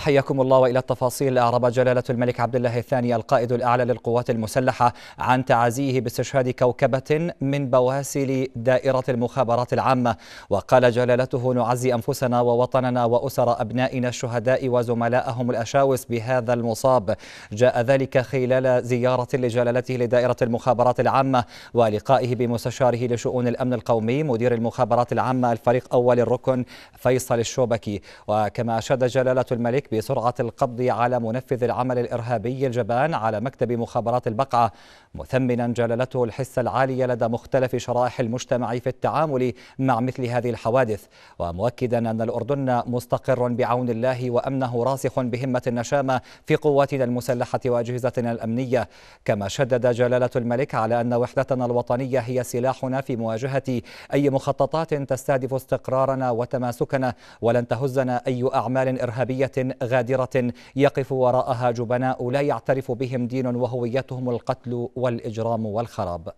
حياكم الله والى التفاصيل اعرب جلاله الملك عبد الله الثاني القائد الاعلى للقوات المسلحه عن تعزيه باستشهاد كوكبه من بواسل دائره المخابرات العامه وقال جلالته نعزي انفسنا ووطننا واسر ابنائنا الشهداء وزملائهم الاشاوس بهذا المصاب جاء ذلك خلال زياره لجلالته لدائره المخابرات العامه ولقائه بمستشاره لشؤون الامن القومي مدير المخابرات العامه الفريق اول الركن فيصل الشوبكي وكما اشاد جلاله الملك بسرعة القبض على منفذ العمل الإرهابي الجبان على مكتب مخابرات البقعة مثمنا جلالته الحس العالية لدى مختلف شرائح المجتمع في التعامل مع مثل هذه الحوادث ومؤكدا أن الأردن مستقر بعون الله وأمنه راسخ بهمة النشامة في قواتنا المسلحة وأجهزتنا الأمنية كما شدد جلالة الملك على أن وحدتنا الوطنية هي سلاحنا في مواجهة أي مخططات تستهدف استقرارنا وتماسكنا ولن تهزنا أي أعمال إرهابية غادرة يقف وراءها جبناء لا يعترف بهم دين وهويتهم القتل والإجرام والخراب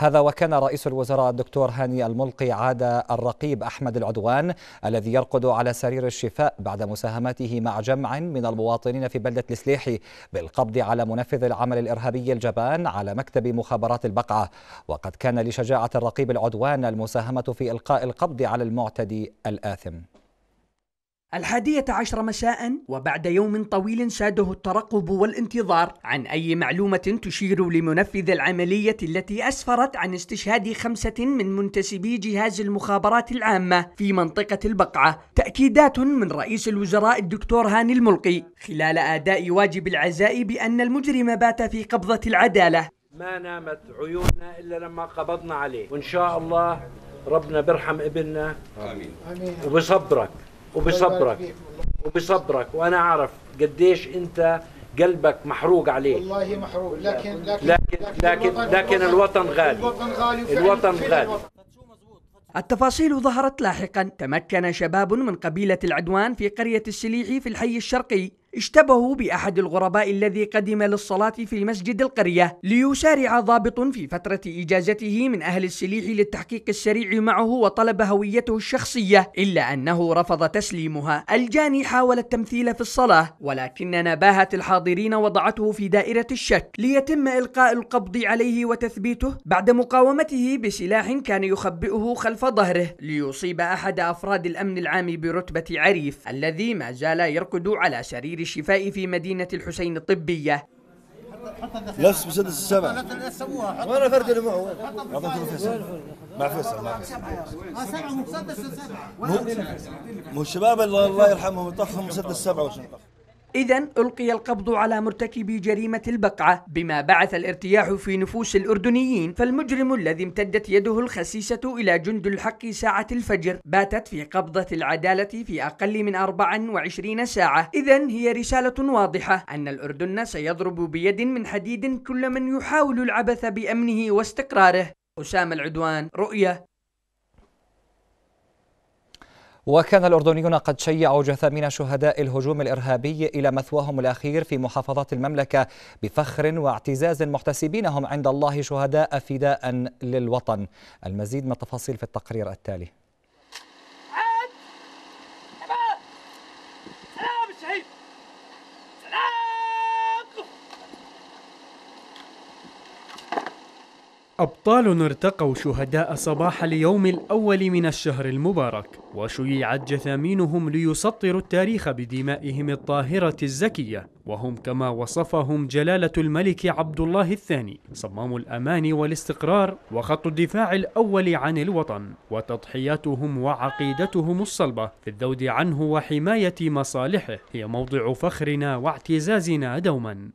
هذا وكان رئيس الوزراء الدكتور هاني الملقي عاد الرقيب أحمد العدوان الذي يرقد على سرير الشفاء بعد مساهمته مع جمع من المواطنين في بلدة السليحي بالقبض على منفذ العمل الإرهابي الجبان على مكتب مخابرات البقعة وقد كان لشجاعة الرقيب العدوان المساهمة في إلقاء القبض على المعتدي الآثم الحادية عشر مساء وبعد يوم طويل ساده الترقب والانتظار عن أي معلومة تشير لمنفذ العملية التي أسفرت عن استشهاد خمسة من منتسبي جهاز المخابرات العامة في منطقة البقعة تأكيدات من رئيس الوزراء الدكتور هاني الملقي خلال أداء واجب العزاء بأن المجرم بات في قبضة العدالة ما نامت عيوننا إلا لما قبضنا عليه وإن شاء الله ربنا برحم ابننا آمين وبصبرك وبصبرك وبصبرك وانا اعرف قديش انت قلبك محروق عليه والله محروق لكن لكن لكن لكن, لكن, الوطن غالي الوطن غالي الوطن غالي التفاصيل ظهرت لاحقا تمكن شباب من قبيلة العدوان في قرية السليعي في الحي الشرقي اشتبهوا بأحد الغرباء الذي قدم للصلاة في مسجد القرية ليسارع ضابط في فترة إجازته من أهل السليح للتحقيق السريع معه وطلب هويته الشخصية إلا أنه رفض تسليمها الجاني حاول التمثيل في الصلاة ولكن نباهة الحاضرين وضعته في دائرة الشك ليتم إلقاء القبض عليه وتثبيته بعد مقاومته بسلاح كان يخبئه خلف ظهره ليصيب أحد أفراد الأمن العام برتبة عريف الذي ما زال يركض على سرير مدير الشفاء في مدينة الحسين الطبية نفس مسدس السبع وانا فرد اللي معه اعطيته فيصل مع فيصل مع فيصل آه، مو الشباب الله يرحمهم يطخهم مسدس السبع وشنطخ إذا ألقي القبض على مرتكبي جريمة البقعة بما بعث الارتياح في نفوس الأردنيين فالمجرم الذي امتدت يده الخسيسة إلى جند الحق ساعة الفجر باتت في قبضة العدالة في أقل من 24 ساعة إذا هي رسالة واضحة أن الأردن سيضرب بيد من حديد كل من يحاول العبث بأمنه واستقراره أسامة العدوان رؤية وكان الأردنيون قد شيعوا جثامين شهداء الهجوم الإرهابي إلى مثواهم الأخير في محافظات المملكة بفخر واعتزاز محتسبينهم عند الله شهداء فداء للوطن المزيد من التفاصيل في التقرير التالي أبطال ارتقوا شهداء صباح اليوم الأول من الشهر المبارك وشيعت جثامينهم ليسطروا التاريخ بدمائهم الطاهرة الزكية وهم كما وصفهم جلالة الملك عبد الله الثاني صمام الأمان والاستقرار وخط الدفاع الأول عن الوطن وتضحياتهم وعقيدتهم الصلبة في الذود عنه وحماية مصالحه هي موضع فخرنا واعتزازنا دوماً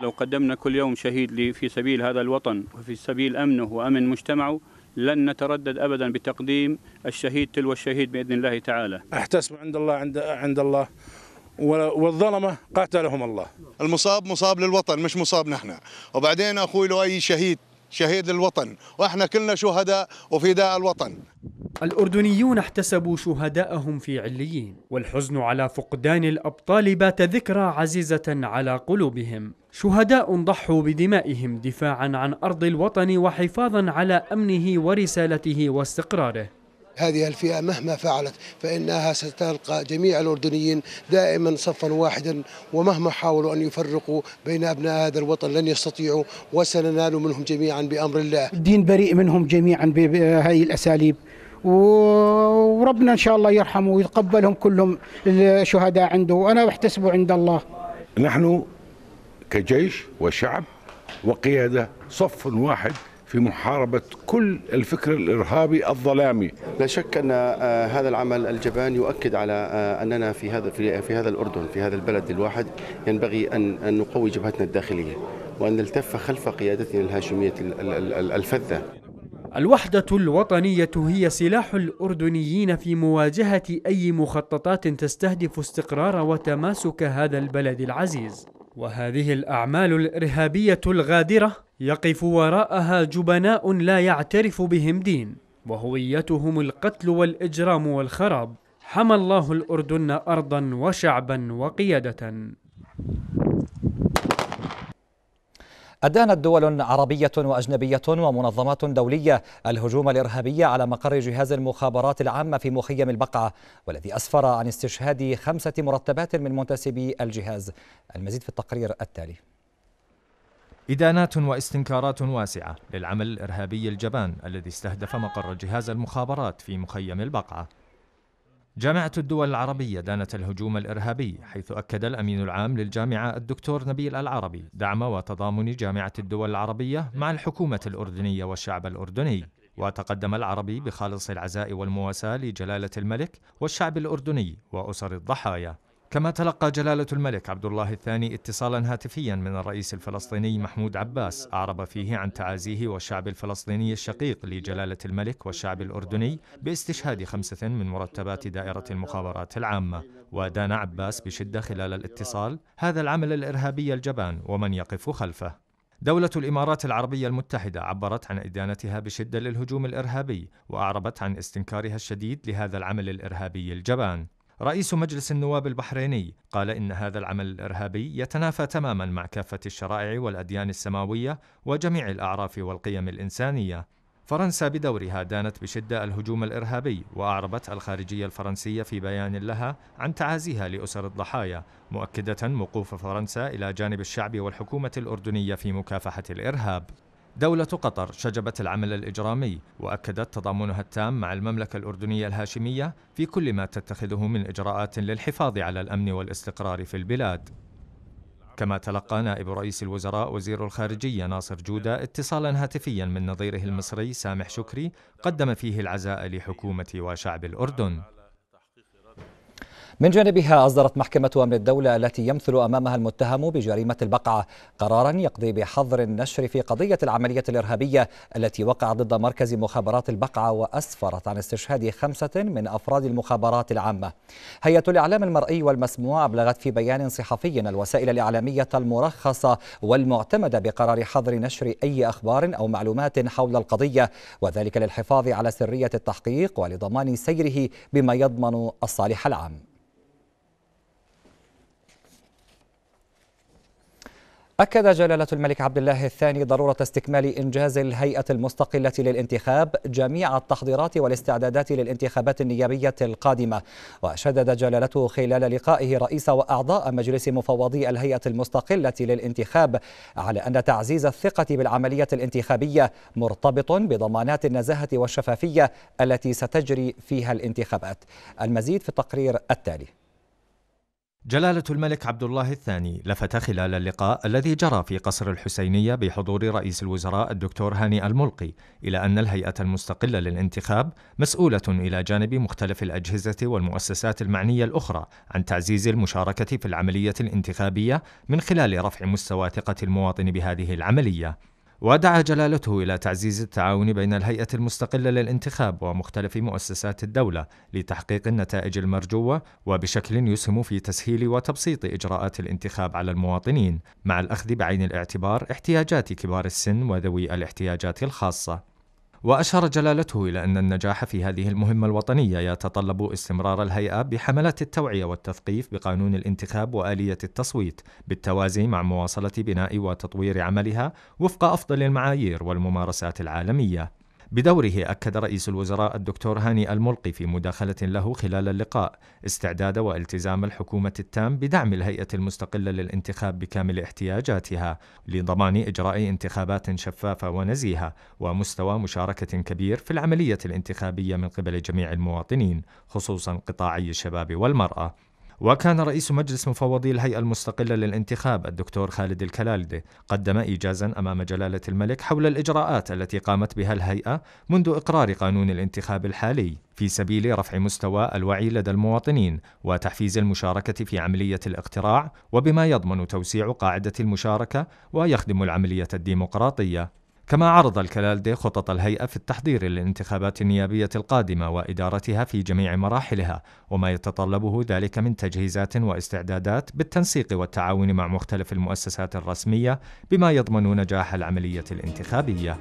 لو قدمنا كل يوم شهيد في سبيل هذا الوطن وفي سبيل أمنه وأمن مجتمعه لن نتردد ابدا بتقديم الشهيد تلو الشهيد باذن الله تعالى. احتسب عند الله عند عند الله والظلمه قاتلهم الله. المصاب مصاب للوطن مش مصاب نحن، وبعدين اخوي لو اي شهيد شهيد الوطن وإحنا كلنا شهداء وفداء الوطن الأردنيون احتسبوا شهداءهم في عليين والحزن على فقدان الأبطال بات ذكرى عزيزة على قلوبهم شهداء ضحوا بدمائهم دفاعا عن أرض الوطن وحفاظا على أمنه ورسالته واستقراره هذه الفئة مهما فعلت فإنها ستلقى جميع الأردنيين دائما صفا واحدا ومهما حاولوا أن يفرقوا بين أبناء هذا الوطن لن يستطيعوا وسننال منهم جميعا بأمر الله الدين بريء منهم جميعا بهذه الأساليب وربنا إن شاء الله يرحمه ويتقبلهم كلهم الشهداء عنده وأنا أحتسبه عند الله نحن كجيش وشعب وقيادة صف واحد في محاربة كل الفكر الإرهابي الظلامي لا شك أن آه، هذا العمل الجبان يؤكد على آه، أننا في هذا في هذا الأردن في هذا البلد الواحد ينبغي أن نقوي جبهتنا الداخلية وأن نلتف خلف قيادتنا الهاشمية الفذة الوحدة الوطنية هي سلاح الأردنيين في مواجهة أي مخططات تستهدف استقرار وتماسك هذا البلد العزيز وهذه الأعمال الإرهابية الغادرة يقف وراءها جبناء لا يعترف بهم دين وهويتهم القتل والإجرام والخراب حمى الله الأردن أرضا وشعبا وقيادة أدانت دول عربية وأجنبية ومنظمات دولية الهجوم الإرهابي على مقر جهاز المخابرات العامة في مخيم البقعة والذي أسفر عن استشهاد خمسة مرتبات من منتسبي الجهاز المزيد في التقرير التالي إدانات واستنكارات واسعة للعمل الإرهابي الجبان الذي استهدف مقر جهاز المخابرات في مخيم البقعة جامعة الدول العربية دانت الهجوم الإرهابي حيث أكد الأمين العام للجامعة الدكتور نبيل العربي دعم وتضامن جامعة الدول العربية مع الحكومة الأردنية والشعب الأردني وتقدم العربي بخالص العزاء والمواساة لجلالة الملك والشعب الأردني وأسر الضحايا كما تلقى جلالة الملك عبد الله الثاني اتصالا هاتفيا من الرئيس الفلسطيني محمود عباس أعرب فيه عن تعازيه والشعب الفلسطيني الشقيق لجلالة الملك والشعب الأردني باستشهاد خمسة من مرتبات دائرة المخابرات العامة ودان عباس بشدة خلال الاتصال هذا العمل الإرهابي الجبان ومن يقف خلفه دولة الإمارات العربية المتحدة عبرت عن إدانتها بشدة للهجوم الإرهابي وأعربت عن استنكارها الشديد لهذا العمل الإرهابي الجبان رئيس مجلس النواب البحريني قال إن هذا العمل الإرهابي يتنافى تماما مع كافة الشرائع والأديان السماوية وجميع الأعراف والقيم الإنسانية. فرنسا بدورها دانت بشدة الهجوم الإرهابي وأعربت الخارجية الفرنسية في بيان لها عن تعازيها لأسر الضحايا مؤكدة وقوف فرنسا إلى جانب الشعب والحكومة الأردنية في مكافحة الإرهاب دولة قطر شجبت العمل الإجرامي وأكدت تضامنها التام مع المملكة الأردنية الهاشمية في كل ما تتخذه من إجراءات للحفاظ على الأمن والاستقرار في البلاد كما تلقى نائب رئيس الوزراء وزير الخارجية ناصر جودة اتصالا هاتفيا من نظيره المصري سامح شكري قدم فيه العزاء لحكومة وشعب الأردن من جانبها أصدرت محكمة أمن الدولة التي يمثل أمامها المتهم بجريمة البقعة قرارا يقضي بحظر النشر في قضية العملية الإرهابية التي وقع ضد مركز مخابرات البقعة وأسفرت عن استشهاد خمسة من أفراد المخابرات العامة هيئة الإعلام المرئي والمسموع أبلغت في بيان صحفي الوسائل الإعلامية المرخصة والمعتمدة بقرار حظر نشر أي أخبار أو معلومات حول القضية وذلك للحفاظ على سرية التحقيق ولضمان سيره بما يضمن الصالح العام أكد جلالة الملك عبد الله الثاني ضرورة استكمال إنجاز الهيئة المستقلة للانتخاب جميع التحضيرات والاستعدادات للانتخابات النيابية القادمة وشدد جلالته خلال لقائه رئيس وأعضاء مجلس مفوضي الهيئة المستقلة للانتخاب على أن تعزيز الثقة بالعملية الانتخابية مرتبط بضمانات النزاهة والشفافية التي ستجري فيها الانتخابات المزيد في التقرير التالي جلالة الملك عبد الله الثاني لفت خلال اللقاء الذي جرى في قصر الحسينية بحضور رئيس الوزراء الدكتور هاني الملقي إلى أن الهيئة المستقلة للانتخاب مسؤولة إلى جانب مختلف الأجهزة والمؤسسات المعنية الأخرى عن تعزيز المشاركة في العملية الانتخابية من خلال رفع مستوى ثقة المواطن بهذه العملية. ودعا جلالته إلى تعزيز التعاون بين الهيئة المستقلة للانتخاب ومختلف مؤسسات الدولة لتحقيق النتائج المرجوة وبشكل يسهم في تسهيل وتبسيط إجراءات الانتخاب على المواطنين مع الأخذ بعين الاعتبار احتياجات كبار السن وذوي الاحتياجات الخاصة وأشار جلالته إلى أن النجاح في هذه المهمة الوطنية يتطلب استمرار الهيئة بحملات التوعية والتثقيف بقانون الانتخاب وآلية التصويت بالتوازي مع مواصلة بناء وتطوير عملها وفق أفضل المعايير والممارسات العالمية بدوره أكد رئيس الوزراء الدكتور هاني الملقي في مداخلة له خلال اللقاء استعداد والتزام الحكومة التام بدعم الهيئة المستقلة للانتخاب بكامل احتياجاتها لضمان إجراء انتخابات شفافة ونزيهة ومستوى مشاركة كبير في العملية الانتخابية من قبل جميع المواطنين خصوصا قطاعي الشباب والمرأة وكان رئيس مجلس مفوضي الهيئة المستقلة للانتخاب الدكتور خالد الكلالدي قدم إيجازا أمام جلالة الملك حول الإجراءات التي قامت بها الهيئة منذ إقرار قانون الانتخاب الحالي في سبيل رفع مستوى الوعي لدى المواطنين وتحفيز المشاركة في عملية الاقتراع وبما يضمن توسيع قاعدة المشاركة ويخدم العملية الديمقراطية كما عرض الكلالدي خطط الهيئة في التحضير للانتخابات النيابية القادمة وإدارتها في جميع مراحلها وما يتطلبه ذلك من تجهيزات واستعدادات بالتنسيق والتعاون مع مختلف المؤسسات الرسمية بما يضمن نجاح العملية الانتخابية.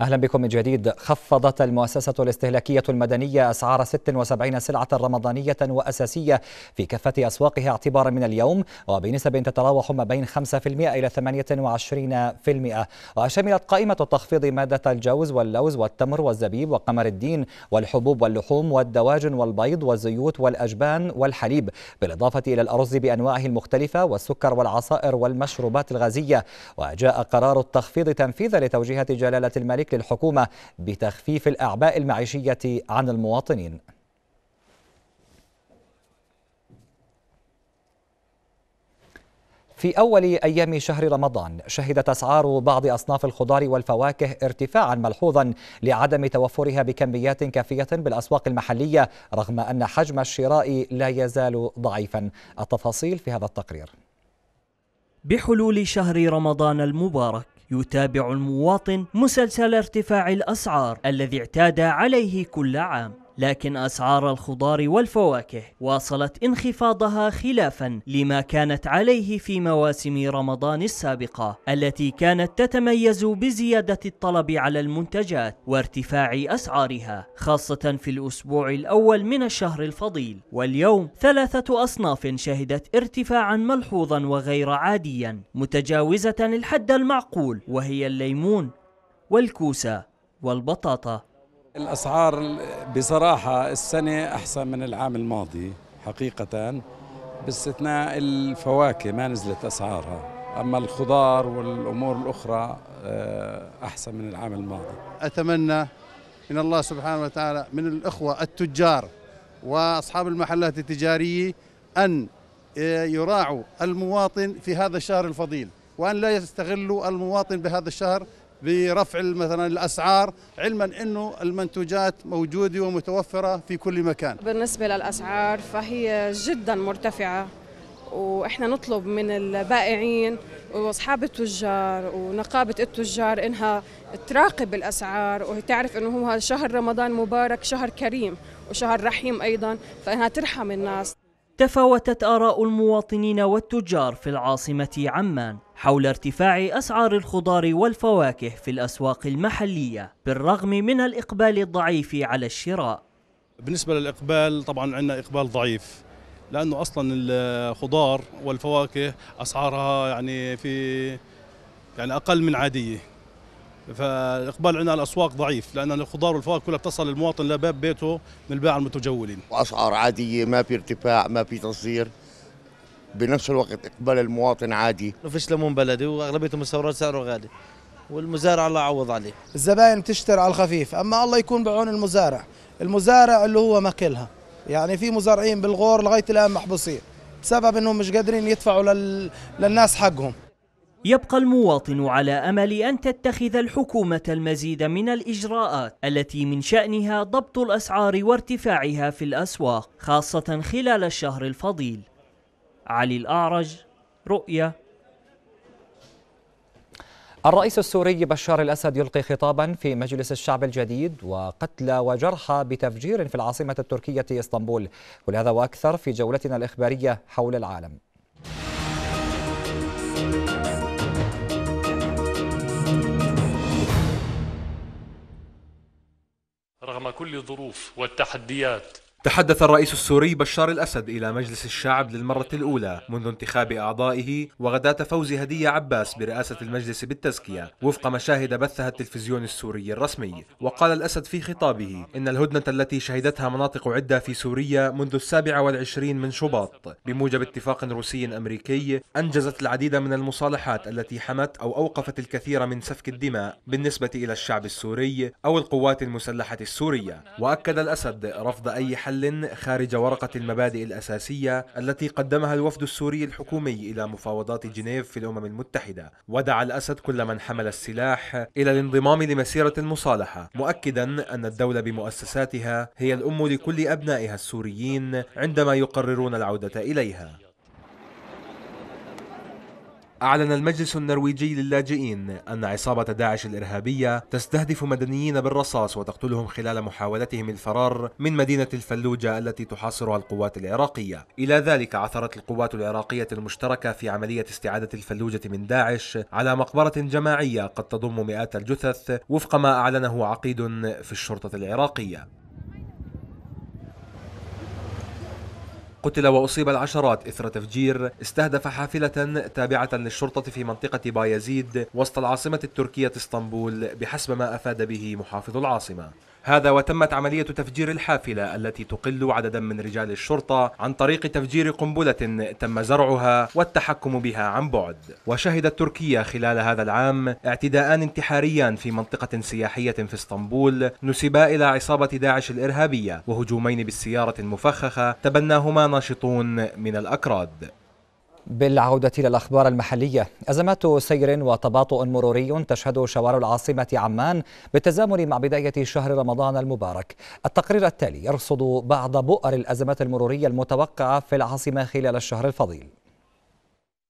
أهلا بكم من جديد خفضت المؤسسة الاستهلاكية المدنية أسعار 76 سلعة رمضانية وأساسية في كافة أسواقها اعتبارا من اليوم وبنسب تتراوح ما بين 5% إلى 28% وشملت قائمة التخفيض مادة الجوز واللوز والتمر والزبيب وقمر الدين والحبوب واللحوم والدواجن والبيض والزيوت والأجبان والحليب بالإضافة إلى الأرز بأنواعه المختلفة والسكر والعصائر والمشروبات الغازية وجاء قرار التخفيض تنفيذا لتوجيهات جلالة الملك الحكومة بتخفيف الأعباء المعيشية عن المواطنين في أول أيام شهر رمضان شهدت أسعار بعض أصناف الخضار والفواكه ارتفاعا ملحوظا لعدم توفرها بكميات كافية بالأسواق المحلية رغم أن حجم الشراء لا يزال ضعيفا التفاصيل في هذا التقرير بحلول شهر رمضان المبارك يتابع المواطن مسلسل ارتفاع الأسعار الذي اعتاد عليه كل عام لكن أسعار الخضار والفواكه واصلت انخفاضها خلافا لما كانت عليه في مواسم رمضان السابقة التي كانت تتميز بزيادة الطلب على المنتجات وارتفاع أسعارها خاصة في الأسبوع الأول من الشهر الفضيل واليوم ثلاثة أصناف شهدت ارتفاعا ملحوظا وغير عاديا متجاوزة الحد المعقول وهي الليمون والكوسة والبطاطا الأسعار بصراحة السنة أحسن من العام الماضي حقيقة باستثناء الفواكه ما نزلت أسعارها أما الخضار والأمور الأخرى آه، أحسن من العام الماضي أتمنى من الله سبحانه وتعالى من الإخوة التجار وأصحاب المحلات التجارية أن آه، يراعوا المواطن في هذا الشهر الفضيل وأن لا يستغلوا المواطن بهذا الشهر برفع مثلا الاسعار علما انه المنتوجات موجوده ومتوفره في كل مكان. بالنسبه للاسعار فهي جدا مرتفعه واحنا نطلب من البائعين واصحاب التجار ونقابه التجار انها تراقب الاسعار وتعرف انه هو شهر رمضان مبارك شهر كريم وشهر رحيم ايضا فانها ترحم الناس. تفاوتت آراء المواطنين والتجار في العاصمة عمان حول ارتفاع أسعار الخضار والفواكه في الأسواق المحلية بالرغم من الإقبال الضعيف على الشراء بالنسبة للإقبال طبعا عندنا إقبال ضعيف لأنه أصلا الخضار والفواكه أسعارها يعني في يعني أقل من عادية فالاقبال عندنا على الاسواق ضعيف لان الخضار والفواكه كلها بتصل المواطن لباب بيته من الباعة المتجولين واسعار عاديه ما في ارتفاع ما في تصدير بنفس الوقت اقبال المواطن عادي فيش ليمون بلدي واغلبيتهم المستورد سعره غالي والمزارع الله يعوض عليه الزباين بتشتري على الخفيف اما الله يكون بعون المزارع المزارع اللي هو ماكلها يعني في مزارعين بالغور لغايه الان محبوسين بسبب انهم مش قادرين يدفعوا لل... للناس حقهم يبقى المواطن على امل ان تتخذ الحكومه المزيد من الاجراءات التي من شانها ضبط الاسعار وارتفاعها في الاسواق خاصه خلال الشهر الفضيل علي الأعرج رؤية الرئيس السوري بشار الأسد يلقي خطابا في مجلس الشعب الجديد وقتلى وجرحى بتفجير في العاصمة التركية إسطنبول كل هذا وأكثر في جولتنا الإخبارية حول العالم رغم كل الظروف والتحديات تحدث الرئيس السوري بشار الأسد إلى مجلس الشعب للمرة الأولى منذ انتخاب أعضائه وغداة فوز هدية عباس برئاسة المجلس بالتزكية وفق مشاهد بثها التلفزيون السوري الرسمي وقال الأسد في خطابه إن الهدنة التي شهدتها مناطق عدة في سوريا منذ السابع والعشرين من شباط بموجب اتفاق روسي أمريكي أنجزت العديد من المصالحات التي حمت أو أوقفت الكثير من سفك الدماء بالنسبة إلى الشعب السوري أو القوات المسلحة السورية وأكد الأسد رفض أي حل حل خارج ورقة المبادئ الأساسية التي قدمها الوفد السوري الحكومي إلى مفاوضات جنيف في الأمم المتحدة ودعا الأسد كل من حمل السلاح إلى الانضمام لمسيرة المصالحة مؤكدا أن الدولة بمؤسساتها هي الأم لكل أبنائها السوريين عندما يقررون العودة إليها أعلن المجلس النرويجي للاجئين أن عصابة داعش الإرهابية تستهدف مدنيين بالرصاص وتقتلهم خلال محاولتهم الفرار من مدينة الفلوجة التي تحاصرها القوات العراقية. إلى ذلك عثرت القوات العراقية المشتركة في عملية استعادة الفلوجة من داعش على مقبرة جماعية قد تضم مئات الجثث وفق ما أعلنه عقيد في الشرطة العراقية. قتل وأصيب العشرات إثر تفجير استهدف حافلة تابعة للشرطة في منطقة بايزيد وسط العاصمة التركية اسطنبول بحسب ما أفاد به محافظ العاصمة هذا وتمت عملية تفجير الحافلة التي تقل عددا من رجال الشرطة عن طريق تفجير قنبلة تم زرعها والتحكم بها عن بعد وشهدت تركيا خلال هذا العام اعتداءان انتحاريان في منطقة سياحية في اسطنبول نسبا إلى عصابة داعش الإرهابية وهجومين بالسيارة المفخخة تبناهما ناشطون من الأكراد بالعودة إلى الأخبار المحلية أزمات سير وتباطؤ مروري تشهد شوارع العاصمة عمان بالتزامن مع بداية شهر رمضان المبارك التقرير التالي يرصد بعض بؤر الأزمات المرورية المتوقعة في العاصمة خلال الشهر الفضيل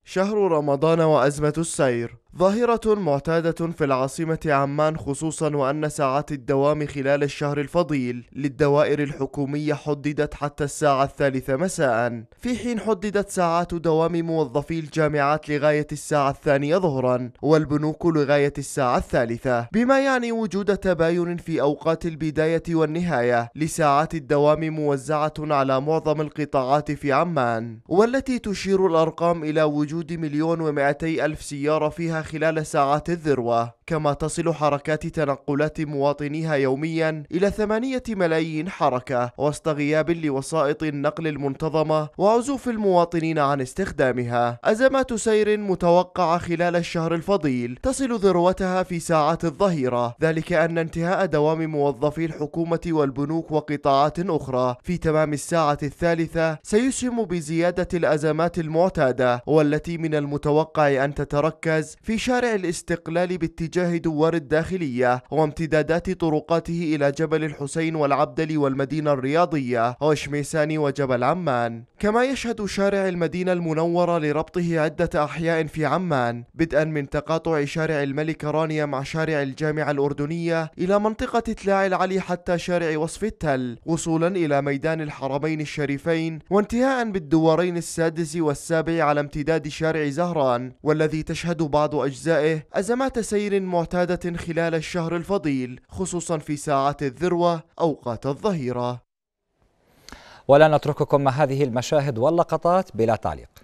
شهر رمضان وأزمة السير ظاهرة معتادة في العاصمة عمان خصوصا وأن ساعات الدوام خلال الشهر الفضيل للدوائر الحكومية حددت حتى الساعة الثالثة مساء في حين حددت ساعات دوام موظفي الجامعات لغاية الساعة الثانية ظهرا والبنوك لغاية الساعة الثالثة بما يعني وجود تباين في أوقات البداية والنهاية لساعات الدوام موزعة على معظم القطاعات في عمان والتي تشير الأرقام إلى وجود مليون ومائتي ألف سيارة فيها خلال ساعات الذروة كما تصل حركات تنقلات مواطنيها يوميا إلى ثمانية ملايين حركة وسط غياب لوسائط النقل المنتظمة وعزوف المواطنين عن استخدامها أزمات سير متوقعة خلال الشهر الفضيل تصل ذروتها في ساعات الظهيرة ذلك أن انتهاء دوام موظفي الحكومة والبنوك وقطاعات أخرى في تمام الساعة الثالثة سيسهم بزيادة الأزمات المعتادة والتي من المتوقع أن تتركز في في شارع الاستقلال باتجاه دوار الداخلية وامتدادات طرقاته إلى جبل الحسين والعبدل والمدينة الرياضية وشميسان وجبل عمان كما يشهد شارع المدينة المنورة لربطه عدة أحياء في عمان بدءا من تقاطع شارع الملك رانيا مع شارع الجامعة الأردنية إلى منطقة تلاع العلي حتى شارع وصف التل وصولا إلى ميدان الحرمين الشريفين وانتهاء بالدوارين السادس والسابع على امتداد شارع زهران والذي تشهد بعض أجزائه أزمات سير معتادة خلال الشهر الفضيل خصوصا في ساعات الذروة أوقات الظهيرة ولا نترككم مع هذه المشاهد واللقطات بلا تعليق